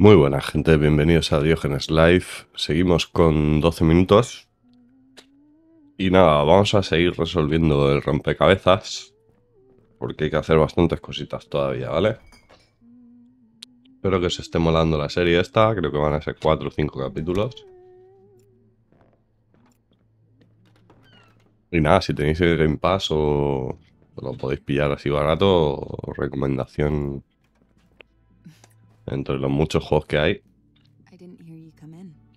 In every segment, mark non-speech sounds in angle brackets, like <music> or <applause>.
Muy buena gente, bienvenidos a Diógenes Live. Seguimos con 12 minutos. Y nada, vamos a seguir resolviendo el rompecabezas. Porque hay que hacer bastantes cositas todavía, ¿vale? Espero que os esté molando la serie esta. Creo que van a ser 4 o 5 capítulos. Y nada, si tenéis el Game Pass o lo podéis pillar así barato, recomendación entre los muchos juegos que hay.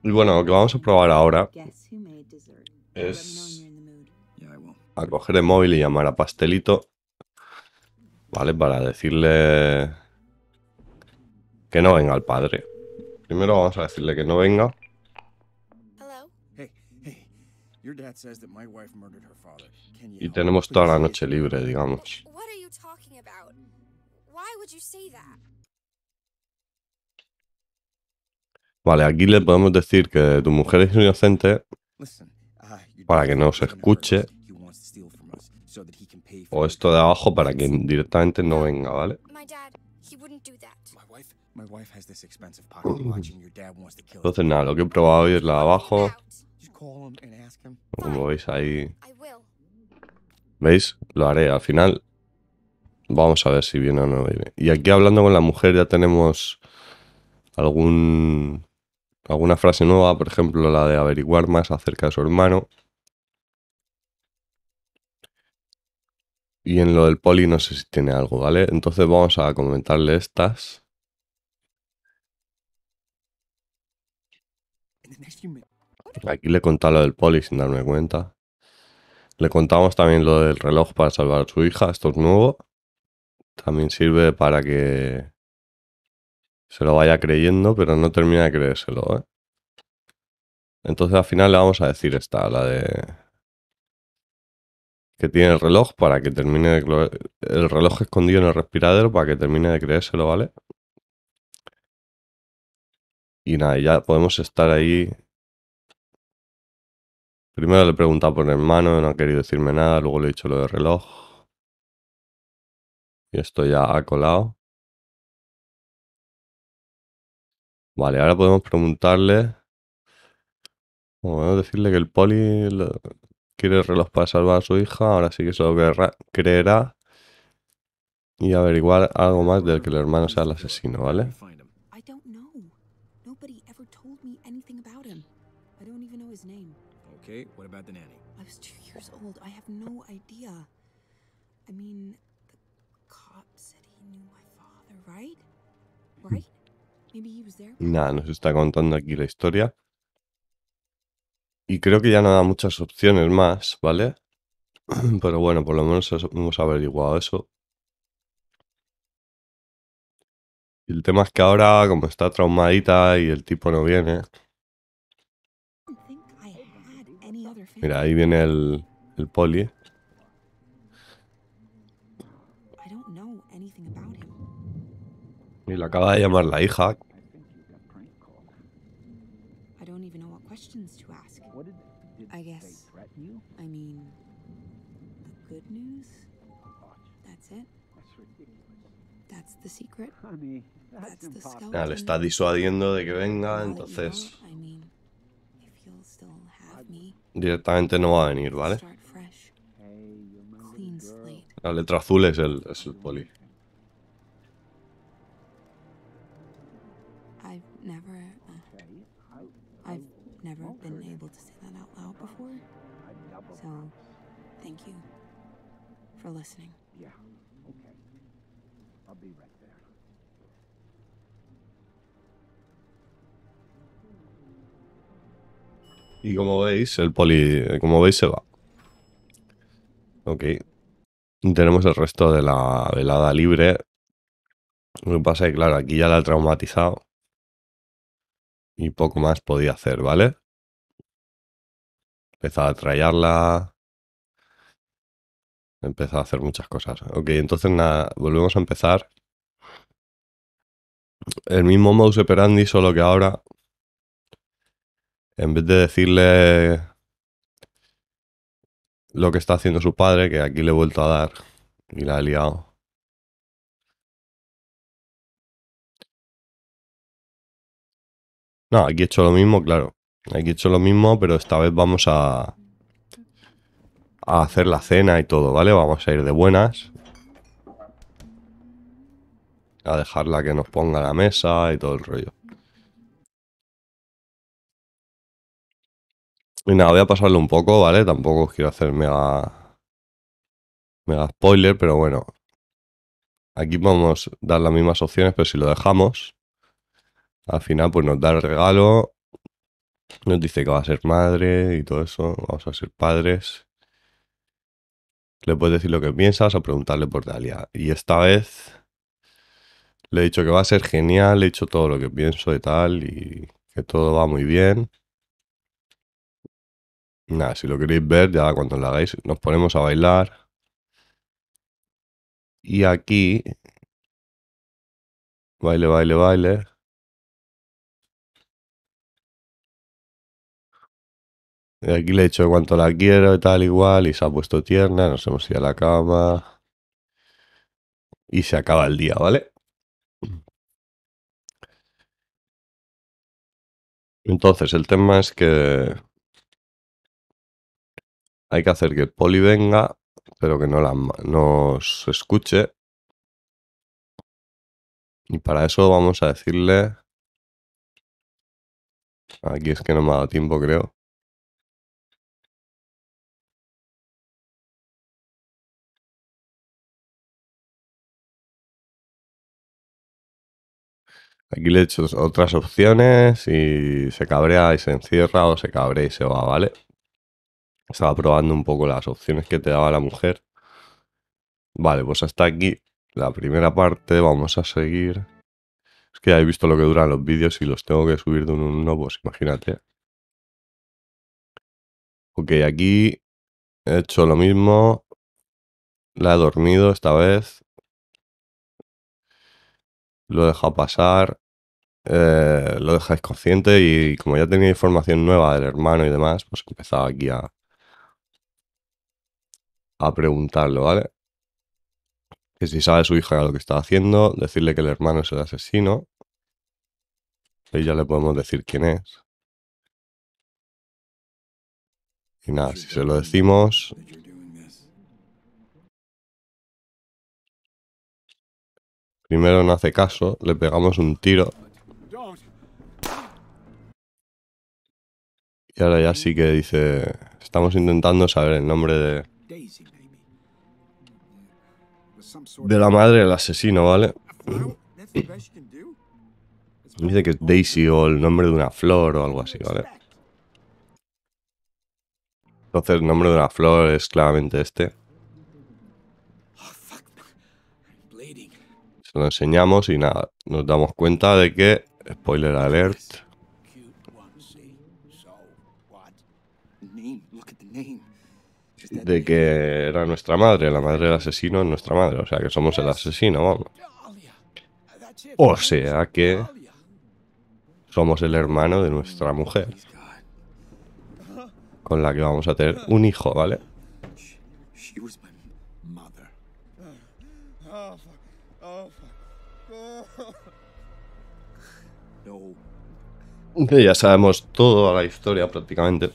Y bueno, lo que vamos a probar ahora es a coger el móvil y llamar a Pastelito, ¿vale? Para decirle que no venga el padre. Primero vamos a decirle que no venga. Y tenemos toda la noche libre, digamos. Vale, aquí le podemos decir que tu mujer es inocente para que no se escuche. O esto de abajo para que directamente no venga, ¿vale? Entonces nada, lo que he probado hoy es la de abajo. Como veis ahí. ¿Veis? Lo haré al final. Vamos a ver si viene o no viene. Y aquí hablando con la mujer ya tenemos algún alguna frase nueva, por ejemplo, la de averiguar más acerca de su hermano. Y en lo del poli no sé si tiene algo, ¿vale? Entonces vamos a comentarle estas. Aquí le contaba lo del poli sin darme cuenta. Le contamos también lo del reloj para salvar a su hija, esto es nuevo. También sirve para que se lo vaya creyendo, pero no termina de creérselo. ¿eh? Entonces al final le vamos a decir esta, la de que tiene el reloj para que termine de el reloj escondido en el respiradero para que termine de creérselo, ¿vale? Y nada, ya podemos estar ahí. Primero le he preguntado por el mano no ha querido decirme nada, luego le he dicho lo del reloj. Y esto ya ha colado. Vale, ahora podemos preguntarle. O decirle que el poli quiere el reloj para salvar a su hija. Ahora sí que se lo creerá. Y averiguar algo más del que el hermano sea el asesino, ¿vale? Okay, what about the nanny? I was no idea. Nada, nos está contando aquí la historia. Y creo que ya no da muchas opciones más, ¿vale? <clears throat> Pero bueno, por lo menos hemos averiguado eso. Y el tema es que ahora, como está traumadita y el tipo no viene... Mira, ahí viene el, el poli. Y le acaba de llamar la hija. le está disuadiendo de que venga, entonces. Directamente no va a venir, ¿vale? La letra azul es el poli. Y como veis, el poli, como veis, se va. Ok. Tenemos el resto de la velada libre. Lo que pasa es que, claro, aquí ya la ha traumatizado. Y poco más podía hacer, ¿vale? empezó a trayarla. empezó a hacer muchas cosas. Ok, entonces nada, volvemos a empezar. El mismo mouse operandi, solo que ahora, en vez de decirle lo que está haciendo su padre, que aquí le he vuelto a dar y la he liado. No, aquí he hecho lo mismo, claro. Aquí he hecho lo mismo, pero esta vez vamos a, a hacer la cena y todo, ¿vale? Vamos a ir de buenas. A dejarla que nos ponga la mesa y todo el rollo. Y nada, voy a pasarlo un poco, ¿vale? Tampoco quiero hacer mega, mega spoiler, pero bueno. Aquí podemos dar las mismas opciones, pero si lo dejamos, al final pues nos da el regalo nos dice que va a ser madre y todo eso, vamos a ser padres. Le puedes decir lo que piensas o preguntarle por Dalia. Y esta vez le he dicho que va a ser genial, le he dicho todo lo que pienso y tal, y que todo va muy bien. Nada, si lo queréis ver, ya cuando lo hagáis, nos ponemos a bailar. Y aquí, baile, baile, baile. Y aquí le he dicho cuánto la quiero y tal, igual, y se ha puesto tierna, nos hemos ido a la cama. Y se acaba el día, ¿vale? Entonces, el tema es que hay que hacer que Poli venga, pero que no la, nos escuche. Y para eso vamos a decirle... Aquí es que no me ha dado tiempo, creo. Aquí le he hecho otras opciones y se cabrea y se encierra o se cabrea y se va, ¿vale? Estaba probando un poco las opciones que te daba la mujer. Vale, pues hasta aquí la primera parte. Vamos a seguir. Es que ya he visto lo que duran los vídeos y los tengo que subir de uno en uno, pues imagínate. Ok, aquí he hecho lo mismo. La he dormido esta vez. Lo he dejado pasar. Eh, lo dejáis consciente y como ya tenía información nueva del hermano y demás, pues empezaba aquí a, a preguntarlo, ¿vale? Que si sabe su hija lo que está haciendo, decirle que el hermano es el asesino. Y ya le podemos decir quién es. Y nada, si se lo decimos, Primero no hace caso, le pegamos un tiro Y ahora ya sí que dice, estamos intentando saber el nombre de... De la madre del asesino, ¿vale? Dice que es Daisy o el nombre de una flor o algo así, ¿vale? Entonces el nombre de una flor es claramente este. Se lo enseñamos y nada, nos damos cuenta de que, spoiler alert, de que era nuestra madre, la madre del asesino es nuestra madre, o sea que somos el asesino, vamos. O sea que somos el hermano de nuestra mujer, con la que vamos a tener un hijo, ¿vale? Ya sabemos toda la historia prácticamente.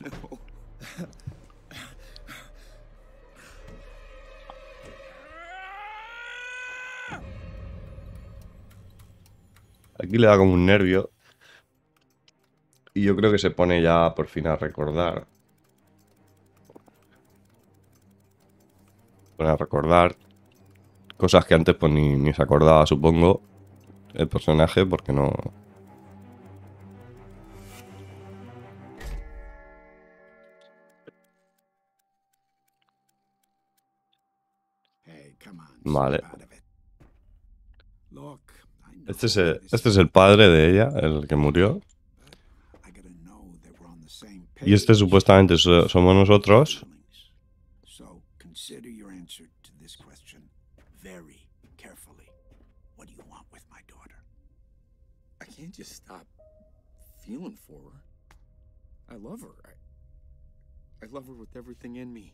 Aquí le da como un nervio. Y yo creo que se pone ya por fin a recordar. Pone a recordar cosas que antes pues ni, ni se acordaba, supongo, el personaje, porque no... Vale. Este es, el, este es el padre de ella, el que murió. Y este supuestamente somos nosotros. feeling for her. I love her. I, I love her with everything in me.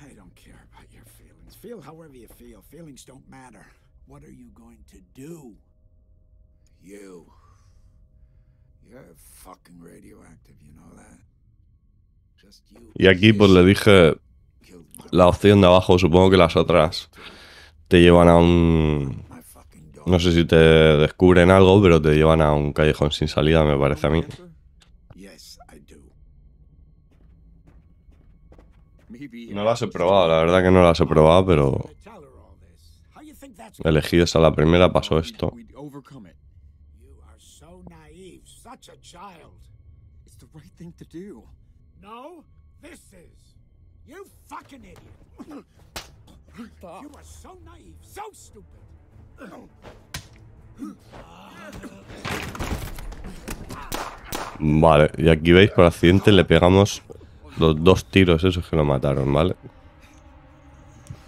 I don't care about your feelings. Feel however you feel. Feelings don't matter. What are you going to do? Y aquí pues le dije la opción de abajo, supongo que las otras te llevan a un... No sé si te descubren algo, pero te llevan a un callejón sin salida, me parece a mí. No las he probado, la verdad que no las he probado, pero... Elegí esa la primera, pasó esto. Vale, y aquí veis por accidente le pegamos los dos tiros esos que lo mataron, ¿vale?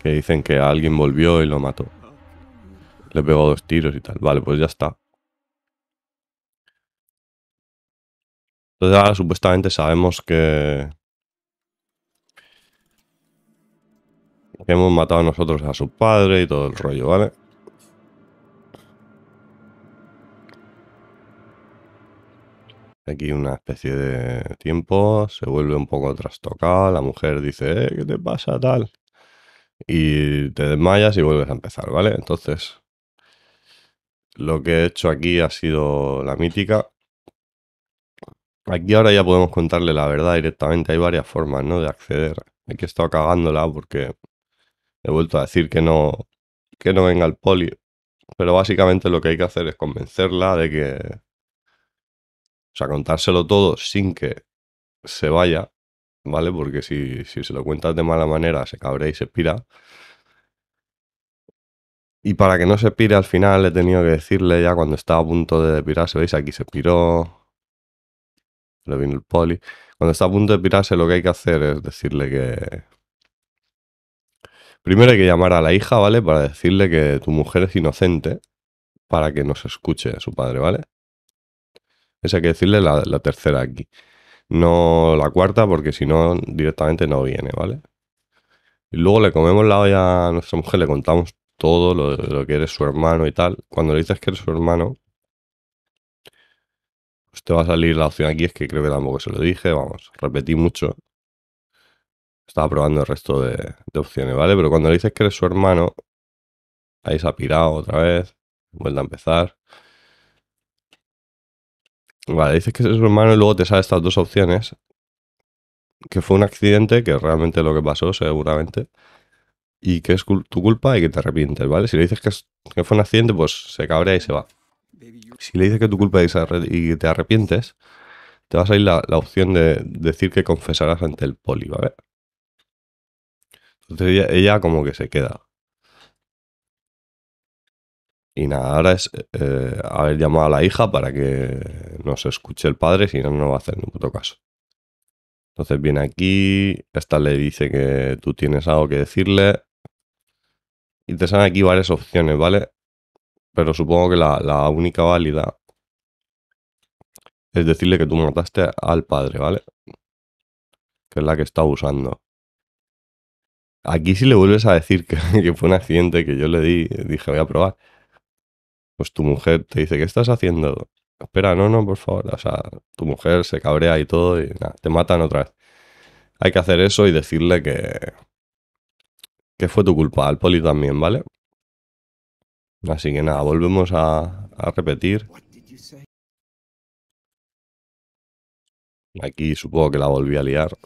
Que dicen que alguien volvió y lo mató. Le pegó dos tiros y tal. Vale, pues ya está. Entonces ahora supuestamente sabemos que... hemos matado nosotros a su padre y todo el rollo, ¿vale? Aquí una especie de tiempo, se vuelve un poco trastocado, la mujer dice, eh, ¿qué te pasa tal? Y te desmayas y vuelves a empezar, ¿vale? Entonces, lo que he hecho aquí ha sido la mítica. Aquí ahora ya podemos contarle la verdad directamente. Hay varias formas, ¿no? De acceder. Aquí he estado cagándola porque he vuelto a decir que no, que no venga el poli. Pero básicamente lo que hay que hacer es convencerla de que. O sea, contárselo todo sin que se vaya, ¿vale? Porque si, si se lo cuentas de mala manera, se cabrea y se pira. Y para que no se pire al final, he tenido que decirle ya cuando estaba a punto de pirarse, ¿veis? Aquí se piró, le vino el poli. Cuando está a punto de pirarse, lo que hay que hacer es decirle que. Primero hay que llamar a la hija, ¿vale? Para decirle que tu mujer es inocente, para que nos escuche a su padre, ¿vale? Esa hay que decirle la, tercera aquí. No la cuarta, porque si no, directamente no viene, ¿vale? Y luego le comemos la olla a nuestra mujer, le contamos todo lo, que eres su hermano y tal. Cuando le dices que eres su hermano, te va a salir la opción aquí, es que creo que tampoco se lo dije, vamos, repetí mucho. Estaba probando el resto de, opciones, ¿vale? Pero cuando le dices que eres su hermano, ahí se ha pirado otra vez, vuelve a empezar. Vale, dices que eres su hermano y luego te salen estas dos opciones. Que fue un accidente, que realmente lo que pasó, seguramente. Y que es tu culpa y que te arrepientes, ¿vale? Si le dices que, que fue un accidente, pues se cabrea y se va. Si le dices que tu culpa es y te arrepientes, te va a salir la, opción de decir que confesarás ante el poli, ¿vale? Entonces ella, como que se queda. Y nada, ahora es eh, haber llamado a la hija para que nos escuche el padre, si no, no va a hacer ningún puto caso. Entonces viene aquí, esta le dice que tú tienes algo que decirle. Y te salen aquí varias opciones, ¿vale? pero supongo que la, única válida es decirle que tú mataste al padre, ¿vale? Que es la que está usando. Aquí si le vuelves a decir <laughs> que, fue un accidente que yo le di, dije voy a probar, pues tu mujer te dice, ¿qué estás haciendo? Espera, no, no, por favor. O sea, tu mujer se cabrea y todo y nada, te matan otra vez. Hay que hacer eso y decirle que, que fue tu culpa, al poli también, ¿vale? Así que nada, volvemos a, repetir. Aquí supongo que la volví a liar.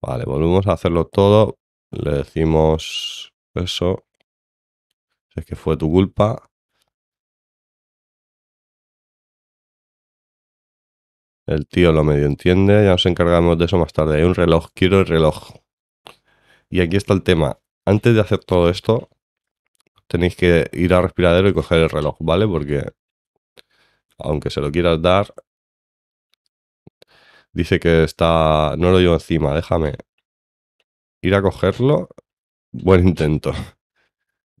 Vale, volvemos a hacerlo todo. Le decimos eso. Si es que fue tu culpa. El tío lo medio entiende. Ya nos encargamos de eso más tarde. Hay un reloj. Quiero el reloj. Y aquí está el tema. Antes de hacer todo esto, tenéis que ir al respiradero y coger el reloj, ¿vale? Porque aunque se lo quieras dar, dice que está... No lo llevo encima, déjame ir a cogerlo. Buen intento.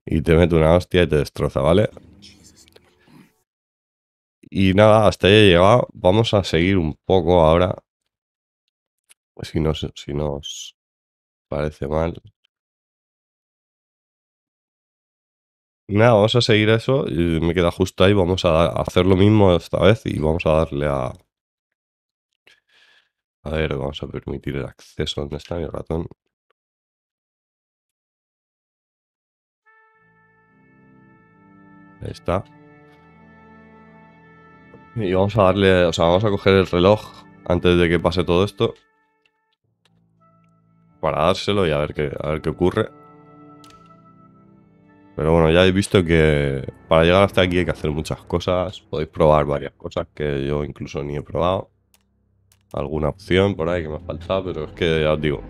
Y te mete una hostia y te destroza, ¿vale? Y nada, hasta ahí he llegado. Vamos a seguir un poco ahora. Si pues no si nos parece mal. Nada, vamos a seguir eso. me queda justo ahí. Vamos a hacer lo mismo esta vez y vamos a darle a. A ver, vamos a permitir el acceso. ¿Dónde está mi ratón? Ahí está. Y vamos a darle, o sea, vamos a coger el reloj antes de que pase todo esto para dárselo y a ver qué, a ver qué ocurre. Pero bueno, ya he visto que para llegar hasta aquí hay que hacer muchas cosas. Podéis probar varias cosas que yo incluso ni he probado. Alguna opción por ahí que me ha faltado, pero es que ya os digo.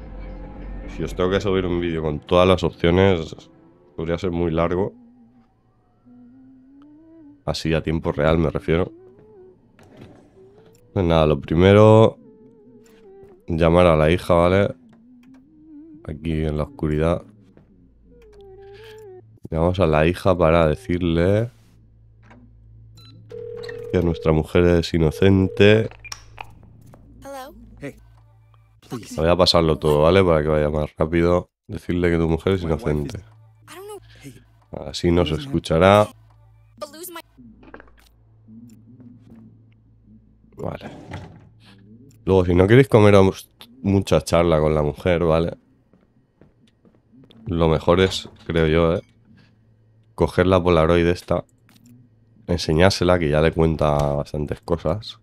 Si os tengo que subir un vídeo con todas las opciones, podría ser muy largo. Así a tiempo real me refiero. Pues nada, lo primero... Llamar a la hija, ¿vale? aquí en la oscuridad. Vamos a la hija para decirle que nuestra mujer es inocente. Voy a pasarlo todo, ¿vale? Para que vaya más rápido. Decirle que tu mujer es inocente. Así nos escuchará. Vale. Luego, si no queréis comer... mucha charla con la mujer, ¿vale? Lo mejor es, creo yo, eh, coger la Polaroid esta, enseñársela, que ya le cuenta bastantes cosas.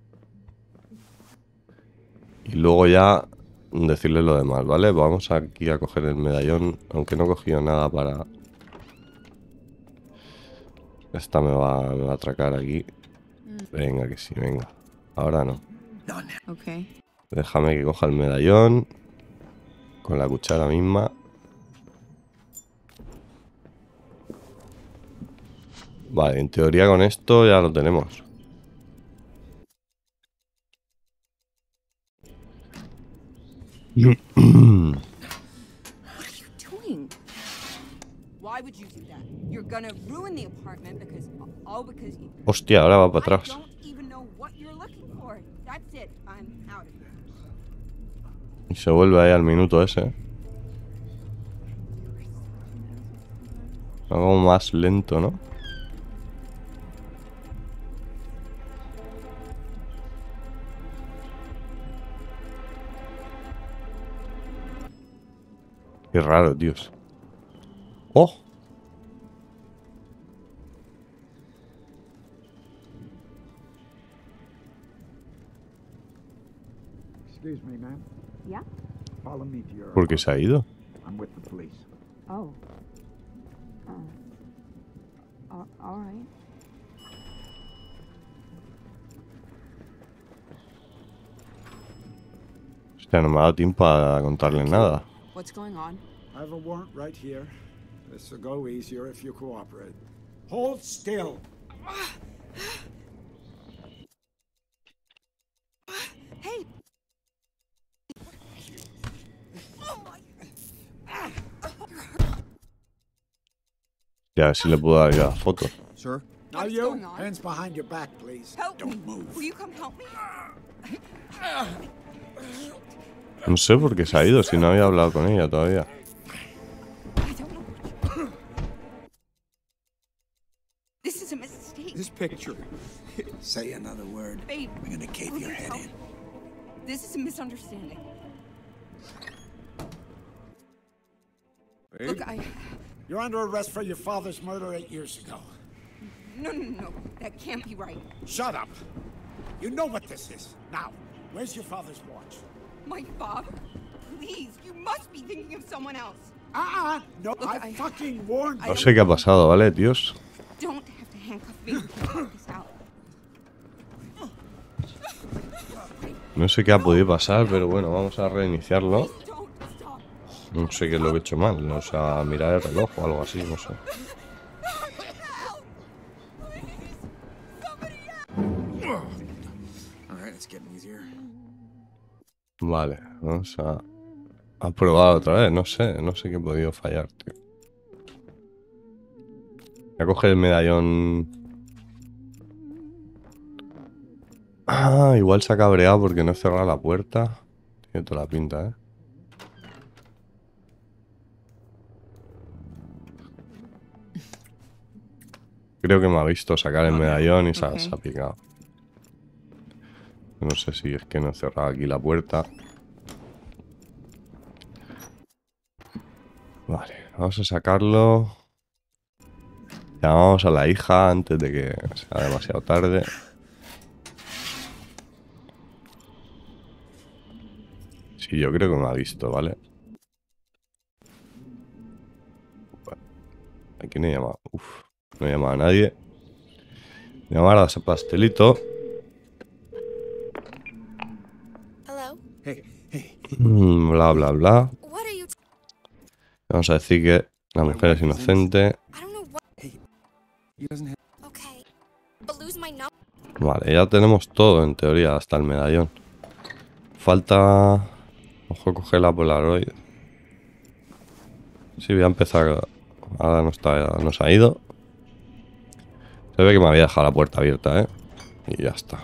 Y luego ya decirle lo demás, ¿vale? Vamos aquí a coger el medallón, aunque no he cogido nada para... Esta me va, a atracar aquí. Mm. Venga, que sí, venga. Ahora no. Déjame que coja el medallón con la cuchara misma. Vale, en teoría con esto ya lo tenemos. Hostia, ahora va para atrás. Y se vuelve ahí al minuto ese. Algo más lento, ¿no? raro, Dios. ¡Oh! ¿Por qué se ha ido? no me ha dado tiempo a contarle nada. What's going on? I have a warrant right here. This will go easier if you cooperate. Hold still! hey! Yeah, she le puedo dar la foto. Sir? Now you, hands behind your back, please. Help Don't me. move. Will you come help me? <laughs> No sé por qué se ha ido, si no había hablado con ella todavía. This picture. Say another word. Babe, I'm gonna cave your head in. This is a misunderstanding. Babe? Look, I. You're under arrest for your father's murder eight years ago. No, no, no. That can't be right. Shut up. You know what this is. Now, where's your father's watch? no, sé qué ha pasado, ¿vale, Dios No sé qué ha podido pasar, pero bueno, vamos a reiniciarlo. No sé qué es lo he hecho mal, o sea, mirar el reloj o algo así, no sé. Vale, vamos a, a probar otra vez. No sé, no sé qué he podido fallar, tío. Voy a coger el medallón. Ah, igual se ha cabreado porque no he cerrado la puerta. Tiene toda la pinta, ¿eh? Creo que me ha visto sacar el medallón y se ha picado. No sé si es que no he cerrado aquí la puerta. Vale, vamos a sacarlo. Llamamos a la hija antes de que sea demasiado tarde. Sí, yo creo que me ha visto, ¿vale? Aquí no he llamado. Uf, no he llamado a nadie. Llamar a ese pastelito. Mm, bla, bla, bla. Vamos a decir que la mujer es inocente. Vale, ya tenemos todo en teoría, hasta el medallón. Falta... Ojo, coger la Polaroid. Sí, voy a empezar... Ahora no está, nos ha ido. Se ve que me había dejado la puerta abierta, ¿eh? Y ya está.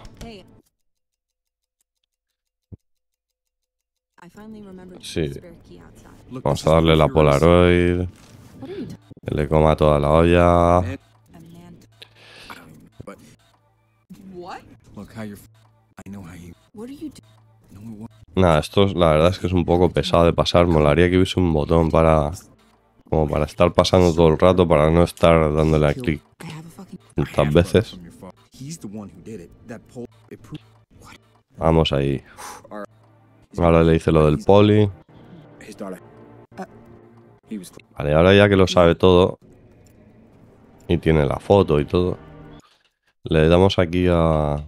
Sí. Vamos a darle la Polaroid. le coma toda la olla. Nada, esto la verdad es que es un poco pesado de pasar. Molaría que hubiese un botón para... Como para estar pasando todo el rato, para no estar dándole a clic tantas veces. Vamos ahí. Ahora le dice lo del poli. Vale, ahora ya que lo sabe todo y tiene la foto y todo, le damos aquí a,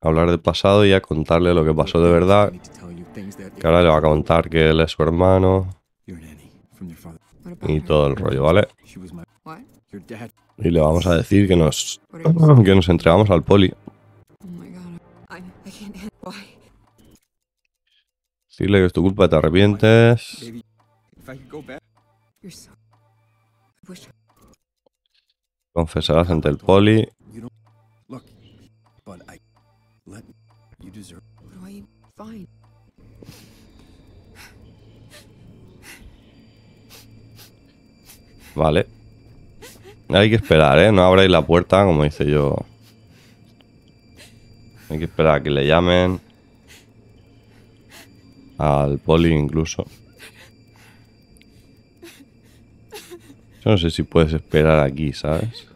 hablar del pasado y a contarle lo que pasó de verdad. Que ahora le va a contar que él es su hermano y todo el rollo, ¿vale? Y le vamos a decir que nos, que nos entregamos al poli Dile que es tu culpa, te arrepientes. Confesarás ante el poli. Vale. Hay que esperar, ¿eh? No abráis la puerta, como hice yo. Hay que esperar a que le llamen al poli incluso. Yo no sé si puedes esperar aquí, ¿sabes?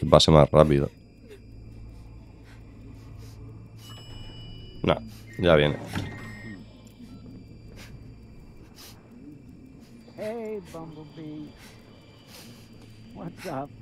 El pase más rápido. No, ya viene. Hey, Bumblebee. What's up?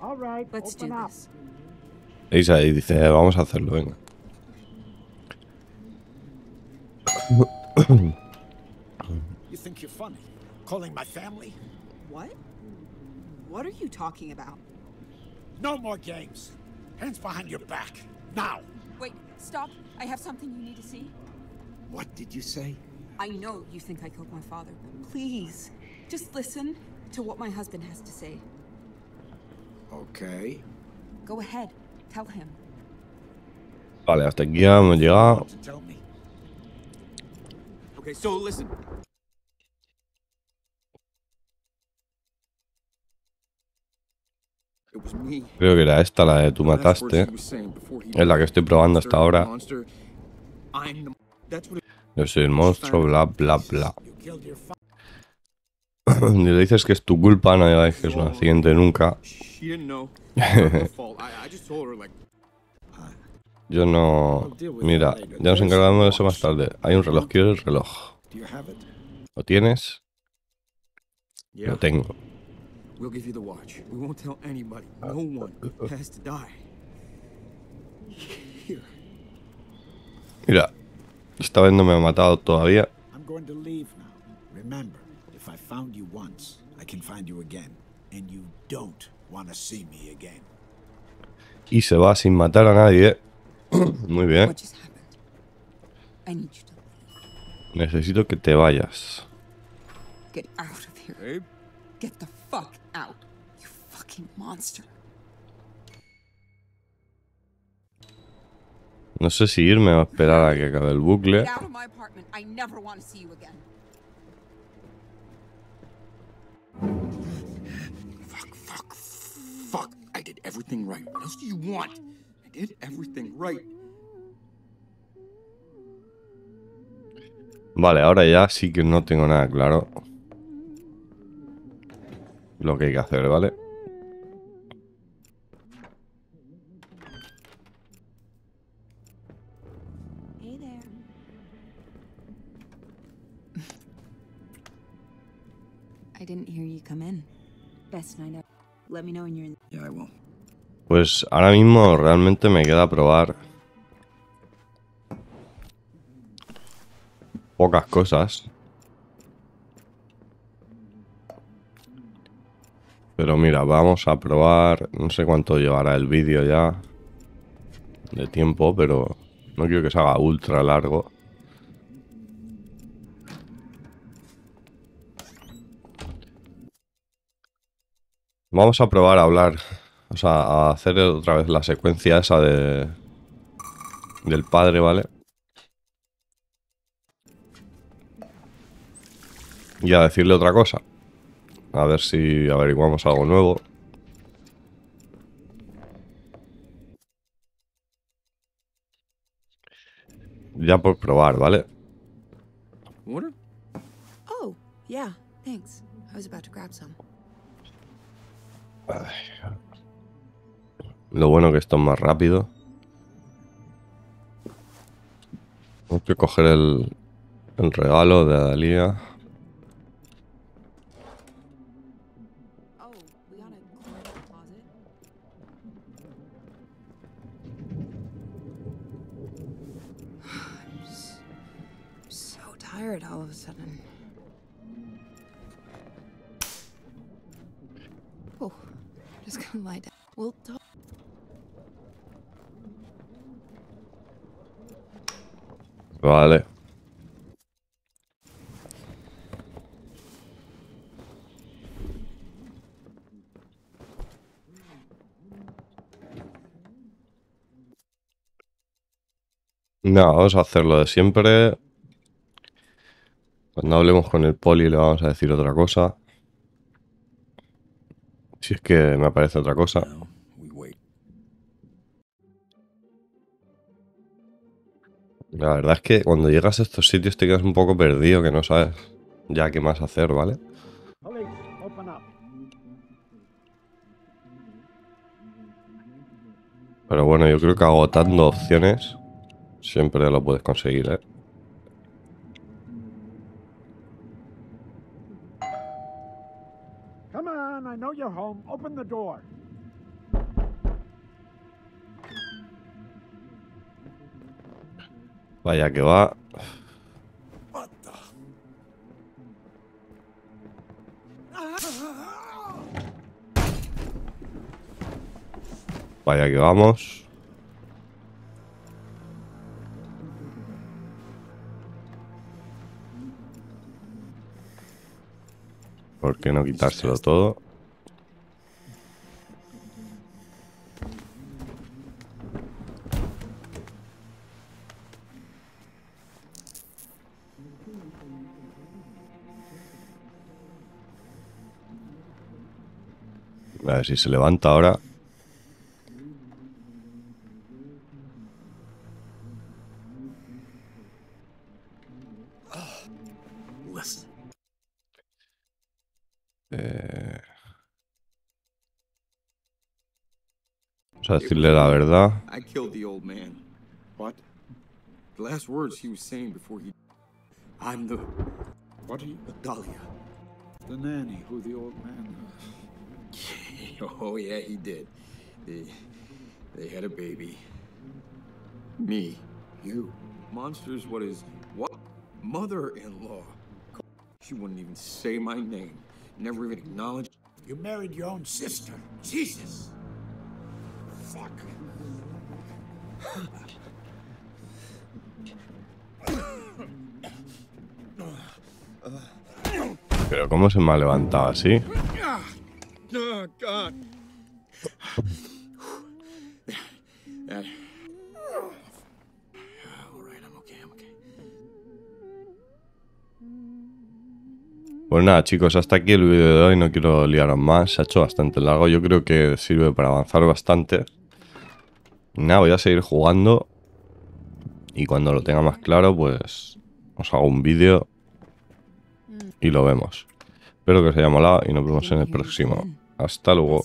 All right. Let's do Isa y dice, eh, vamos a hacerlo, venga. you think you're funny? Calling my family? What? What are you talking about? No more games. Hands behind your back. Now. Wait, stop. I have something you need to see. What did you say? I know you think I killed my father, but please, just listen to what my husband has to say. Okay. Go ahead, tell him. Vale, hasta aquí hemos llegado. Okay, so listen. Creo que era esta la de tú mataste. Es la que estoy probando hasta ahora. Yo soy el monstruo, bla, bla, bla. <coughs> le dices que es tu culpa, no que es un accidente, nunca. <laughs> Yo no... Mira, ya nos encargamos de eso más tarde. Hay un reloj, quiero el reloj. ¿Lo tienes? Lo tengo. Mira, esta vez no me ha matado todavía. Y se va sin matar a nadie. ¿eh? <coughs> Muy bien. Necesito que te vayas. Get out of here. Get the fuck out, you fucking monster. No sé si irme o esperar a que acabe el bucle. Vale, ahora ya sí que no tengo nada claro. Lo que hay que hacer, ¿vale? Pues ahora mismo realmente me queda probar pocas cosas. Pero mira, vamos a probar... No sé cuánto llevará el vídeo ya de tiempo, pero no quiero que se haga ultra largo. Vamos a probar a hablar. O sea, a hacer otra vez la secuencia esa de... Del padre, ¿vale? Y a decirle otra cosa. A ver si averiguamos algo nuevo. Ya por probar, ¿vale? Oh, yeah, thanks. Lo bueno que esto es más rápido. Tengo que coger el, regalo de Adalía. <laughs> Vale. No, vamos a hacerlo de siempre. Cuando hablemos con el poli le vamos a decir otra cosa. Si es que me aparece otra cosa. La verdad es que cuando llegas a estos sitios te quedas un poco perdido, que no sabes ya qué más hacer, ¿vale? Pero bueno, yo creo que agotando opciones siempre lo puedes conseguir, ¿eh? Vaya que va. Vaya que vamos. ¿Por qué no quitárselo todo? ver si se levanta ahora. Eh... Vamos a decirle la verdad. The last words he was saying before he... I'm the... What are you? Dahlia. The nanny who the old man... <laughs> Oh, yeah, he did. They, they had a baby. Me. You. Monster's what is what? Mother-in-law. She wouldn't even say my name. Never even acknowledged. You married your own sister. Jesus! Fuck. Pero ¿cómo se me ha levantado así? nada, chicos, hasta aquí el vídeo de hoy. No quiero liaros más. Se ha hecho bastante largo. Yo creo que sirve para avanzar bastante. Nada, voy a seguir jugando. Y cuando lo tenga más claro, pues os hago un vídeo y lo vemos. Espero que os haya molado y nos vemos en el próximo. Hasta luego.